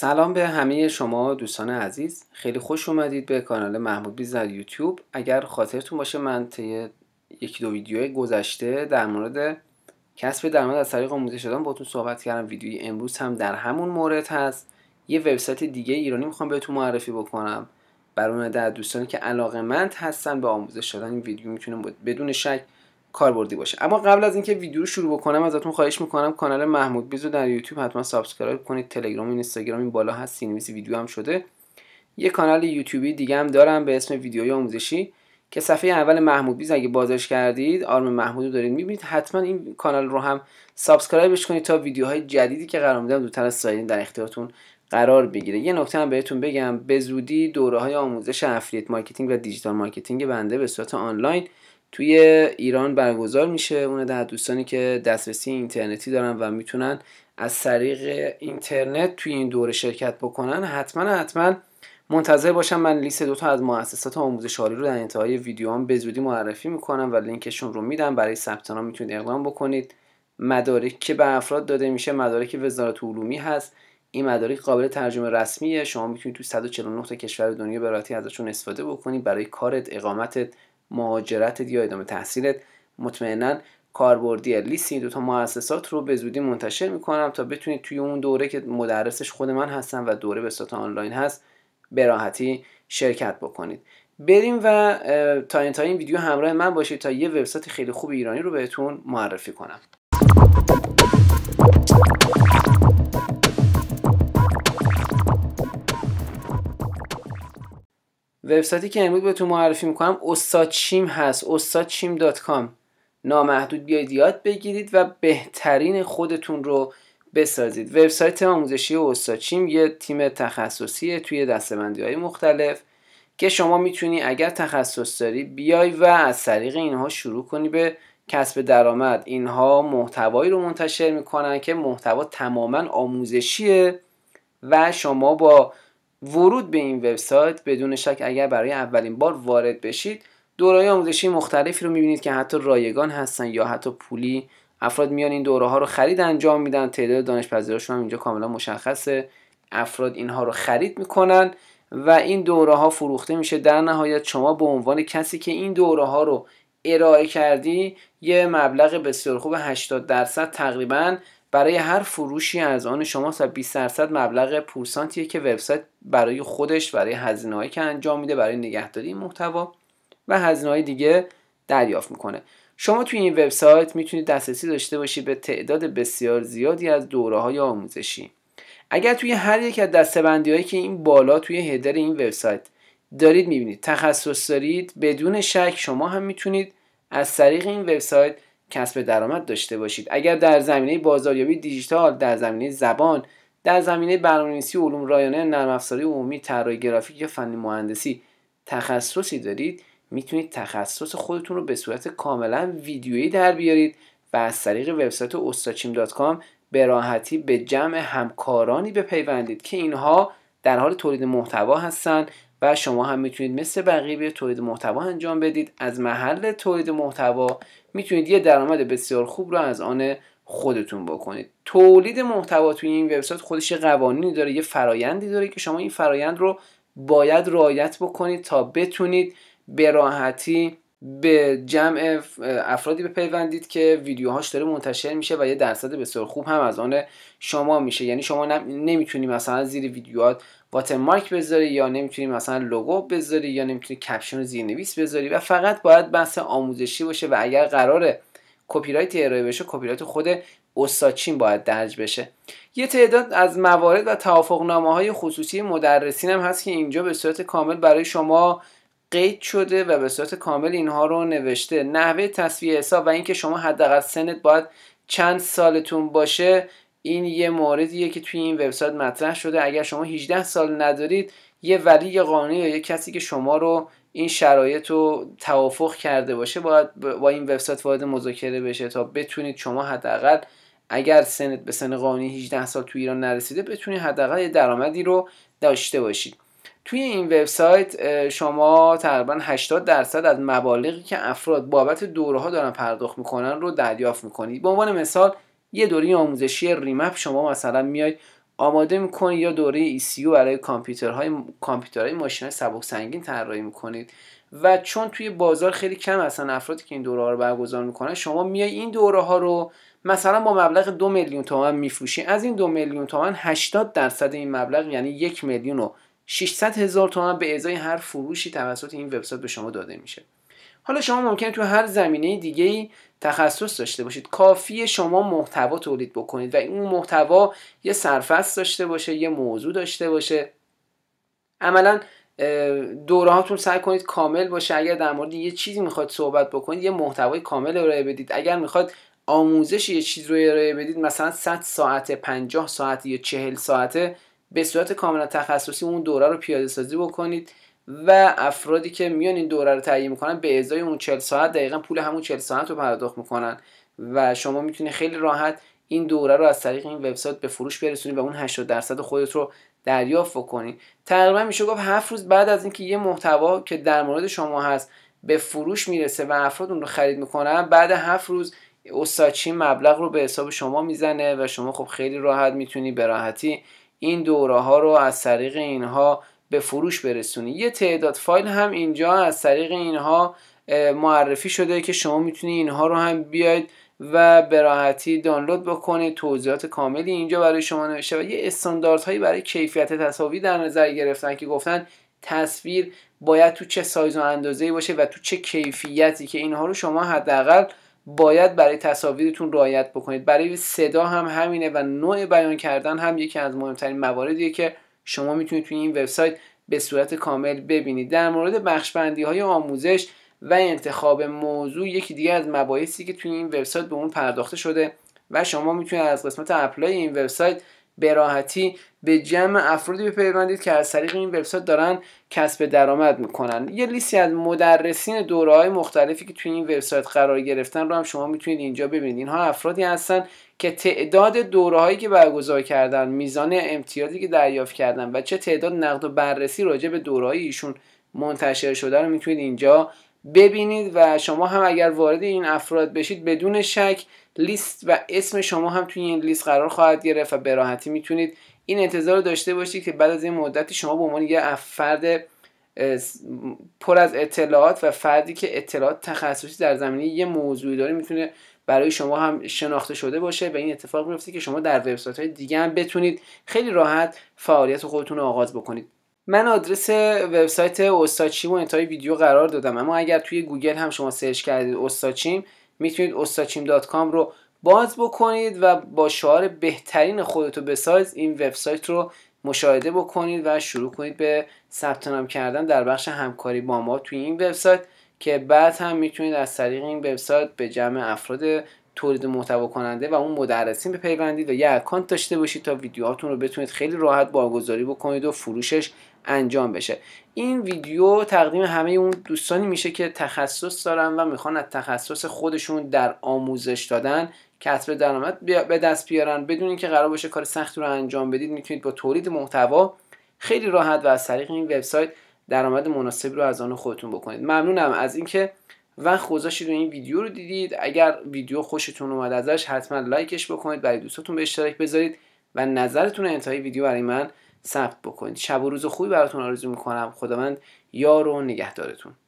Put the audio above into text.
سلام به همه شما دوستان عزیز خیلی خوش اومدید به کانال محمود بیز یوتیوب اگر خاطرتون باشه من طی یکی دو ویدیو گذشته در مورد کسب درآمد از طریق آموزش دادن باهاتون صحبت کردم ویدیوی امروز هم در همون مورد هست یه وبسایت دیگه ایرانی میخوام بهتون معرفی بکنم برای در دوستانی که مند هستن به آموزش دادن این ویدیو میتونه بدون شک کاربردی باشه اما قبل از اینکه ویدیو رو شروع بکنم ازتون خواهش میکنم کانال محمود بیز رو در یوتیوب حتما سابسکرایب کنید تلگرام و اینستاگرام این بالا هست سینویس ویدیو هم شده یه کانال یوتیوبی دیگه هم دارم به اسم ویدیوهای آموزشی که صفحه اول محمود بیز اگه بازش کردید آرم محمود رو دارید میبینید حتما این کانال رو هم سابسکرایبش کنید تا ویدیوهای جدیدی که قرار میدم دوتر از سایرین در اختیارتون قرار بگیره یه نکته هم بهتون بگم به زودی دوره های آموزش افریت مارکتینگ و دیجیتال مارکتینگ بنده به صورت آنلاین توی ایران برگزار میشه اون در دوستانی که دسترسی اینترنتی دارن و میتونن از طریق اینترنت توی این دوره شرکت بکنن حتما حتما منتظر باشم من لیست دوتا از مؤسسات آموزش رو در انتهای ویدیوام به زودی معرفی میکنم و لینکشون رو میدم برای ثبت نام میتونید اقدام بکنید مدارک که به افراد داده میشه مدارک وزارت علومی هست این مدارک قابل ترجمه رسمیه شما میتونید تو 149 تا کشور دنیا به ازشون استفاده بکنید برای کارت اقامتت مهاجرتت یا ادامه تحصیلت مطمئنا کاربردی لیست این تا مؤسسات رو به زودی منتشر میکنم تا بتونید توی اون دوره که مدرسش خود من هستم و دوره به صورت آنلاین هست به راحتی شرکت بکنید بریم و تا این تا این ویدیو همراه من باشید تا یه وبسایت خیلی خوب ایرانی رو بهتون معرفی کنم وبسایتی که امروز بهتون معرفی میکنم استاد هست استادچیم دات کام نامحدود بیاید یاد بگیرید و بهترین خودتون رو بسازید وبسایت آموزشی استاد یه تیم تخصصی توی دستبندی های مختلف که شما میتونی اگر تخصص داری بیای و از طریق اینها شروع کنی به کسب درآمد اینها محتوایی رو منتشر میکنن که محتوا تماما آموزشیه و شما با ورود به این وبسایت بدون شک اگر برای اولین بار وارد بشید دورهای آموزشی مختلفی رو میبینید که حتی رایگان هستن یا حتی پولی افراد میان این دوره ها رو خرید انجام میدن تعداد دانشپذیراشون هم اینجا کاملا مشخصه افراد اینها رو خرید میکنن و این دوره ها فروخته میشه در نهایت شما به عنوان کسی که این دوره ها رو ارائه کردی یه مبلغ بسیار خوب 80 درصد تقریبا برای هر فروشی از آن شما تا 20 درصد مبلغ پورسانتیه که وبسایت برای خودش برای هزینه‌هایی که انجام میده برای نگهداری محتوا و هزینه‌های دیگه دریافت میکنه شما توی این وبسایت میتونید دسترسی داشته باشید به تعداد بسیار زیادی از دوره های آموزشی اگر توی هر یک از دستبندی هایی که این بالا توی هدر این وبسایت دارید میبینید تخصص دارید بدون شک شما هم میتونید از طریق این وبسایت کسب درآمد داشته باشید اگر در زمینه بازاریابی دیجیتال در زمینه زبان در زمینه برنامه‌نویسی علوم رایانه نرم افزاری عمومی طراحی گرافیک یا فنی مهندسی تخصصی دارید میتونید تخصص خودتون رو به صورت کاملا ویدیویی در بیارید و از طریق وبسایت استاچیم.com به راحتی به جمع همکارانی بپیوندید که اینها در حال تولید محتوا هستند و شما هم میتونید مثل بقیه تولید محتوا انجام بدید از محل تولید محتوا میتونید یه درآمد بسیار خوب رو از آن خودتون بکنید تولید محتوا توی این وبسایت خودش قوانینی داره یه فرایندی داره که شما این فرایند رو باید رعایت بکنید تا بتونید به راحتی به جمع افرادی بپیوندید که ویدیوهاش داره منتشر میشه و یه درصد بسیار خوب هم از آن شما میشه یعنی شما نمیتونی مثلا زیر ویدیوهات واتر مارک بذاری یا نمیتونی مثلا لوگو بذاری یا نمیتونی کپشن زیرنویس بذاری و فقط باید بحث آموزشی باشه و اگر قراره کپی رایت ارائه بشه کپی رایت خود چین باید درج بشه یه تعداد از موارد و توافقنامه های خصوصی مدرسین هم هست که اینجا به صورت کامل برای شما قید شده و به صورت کامل اینها رو نوشته نحوه تصویه حساب و اینکه شما حداقل سنت باید چند سالتون باشه این یه موردیه که توی این وبسایت مطرح شده اگر شما 18 سال ندارید یه ولی قانونی یا یه کسی که شما رو این شرایط رو توافق کرده باشه باید با این وبسایت وارد مذاکره بشه تا بتونید شما حداقل اگر سنت به سن قانونی 18 سال تو ایران نرسیده بتونید حداقل یه درآمدی رو داشته باشید توی این وبسایت شما تقریبا 80 درصد از مبالغی که افراد بابت دوره ها دارن پرداخت میکنن رو دریافت میکنید به عنوان مثال یه دوره آموزشی ریمپ شما مثلا میای آماده میکنید یا دوره ایسیو e برای کامپیوترهای کامپیوترهای ماشین سبک سنگین طراحی میکنید و چون توی بازار خیلی کم اصلا افرادی که این دوره ها رو برگزار میکنن شما میای این دوره ها رو مثلا با مبلغ دو میلیون تومن میفروشی از این دو میلیون تومن 80 درصد این مبلغ یعنی یک میلیون و 600 هزار تومن به ازای هر فروشی توسط این وبسایت به شما داده میشه حالا شما ممکن تو هر زمینه دیگه ای تخصص داشته باشید کافی شما محتوا تولید بکنید و اون محتوا یه سرفصل داشته باشه یه موضوع داشته باشه عملا دوره سعی کنید کامل باشه اگر در مورد یه چیزی میخواد صحبت بکنید یه محتوای کامل ارائه بدید اگر میخواد آموزش یه چیز رو ارائه بدید مثلا 100 ساعت 50 ساعت یا 40 ساعته به صورت کاملا تخصصی اون دوره رو پیاده سازی بکنید و افرادی که میان این دوره رو تهیه میکنن به ازای اون 40 ساعت دقیقا پول همون 40 ساعت رو پرداخت میکنن و شما میتونید خیلی راحت این دوره رو از طریق این وبسایت به فروش برسونید و اون 80 درصد خودت رو دریافت بکنید تقریبا میشه گفت 7 روز بعد از اینکه یه محتوا که در مورد شما هست به فروش میرسه و افراد اون رو خرید میکنن بعد 7 روز اوساچی مبلغ رو به حساب شما میزنه و شما خب خیلی راحت میتونی به راحتی این دوره ها رو از طریق اینها به فروش برسونی یه تعداد فایل هم اینجا از طریق اینها معرفی شده که شما میتونید اینها رو هم بیاید و به راحتی دانلود بکنید توضیحات کاملی اینجا برای شما نوشته و یه استانداردهایی برای کیفیت تصاویر در نظر گرفتن که گفتن تصویر باید تو چه سایز و اندازه‌ای باشه و تو چه کیفیتی که اینها رو شما حداقل باید برای تصاویرتون رعایت بکنید برای صدا هم همینه و نوع بیان کردن هم یکی از مهمترین مواردیه که شما میتونید توی این وبسایت به صورت کامل ببینید در مورد بخش بندی های آموزش و انتخاب موضوع یکی دیگه از مباحثی که توی این وبسایت به اون پرداخته شده و شما میتونید از قسمت اپلای این وبسایت به راحتی به جمع افرادی بپیوندید که از طریق این وبسایت دارن کسب درآمد میکنن یه لیستی از مدرسین دوره های مختلفی که توی این وبسایت قرار گرفتن رو هم شما میتونید اینجا ببینید اینها افرادی هستن که تعداد دوره هایی که برگزار کردن میزان امتیازی که دریافت کردن و چه تعداد نقد و بررسی راجع به دوره ایشون منتشر شده رو میتونید اینجا ببینید و شما هم اگر وارد این افراد بشید بدون شک لیست و اسم شما هم توی این لیست قرار خواهد گرفت و به راحتی میتونید این انتظار رو داشته باشید که بعد از این مدتی شما به عنوان یه فرد پر از اطلاعات و فردی که اطلاعات تخصصی در زمینه یه موضوعی داره میتونه برای شما هم شناخته شده باشه و این اتفاق بیفته که شما در وبسایت های دیگه هم بتونید خیلی راحت فعالیت خودتون رو آغاز بکنید من آدرس وبسایت استاچیم و انتهای ویدیو قرار دادم اما اگر توی گوگل هم شما سرچ کردید استاچیم میتونید استاچیم.com رو باز بکنید و با شعار بهترین خودتو بساز این وبسایت رو مشاهده بکنید و شروع کنید به ثبت نام کردن در بخش همکاری با ما توی این وبسایت که بعد هم میتونید از طریق این وبسایت به جمع افراد تولید محتوا کننده و اون مدرسین بپیوندید و یه اکانت داشته باشید تا ویدیوهاتون رو بتونید خیلی راحت بارگذاری بکنید و فروشش انجام بشه این ویدیو تقدیم همه اون دوستانی میشه که تخصص دارن و میخوان از تخصص خودشون در آموزش دادن کسب درآمد به دست بیارن بدون اینکه قرار باشه کار سختی رو انجام بدید میتونید با تولید محتوا خیلی راحت و از طریق این وبسایت درآمد مناسبی رو از آن خودتون بکنید ممنونم از اینکه وقت گذاشتید و این ویدیو رو دیدید اگر ویدیو خوشتون اومد ازش حتما لایکش بکنید برای دوستاتون به اشتراک بذارید و نظرتون انتهای ویدیو برای من ثبت بکنید شب و روز خوبی براتون آرزو میکنم خداوند یار و نگهدارتون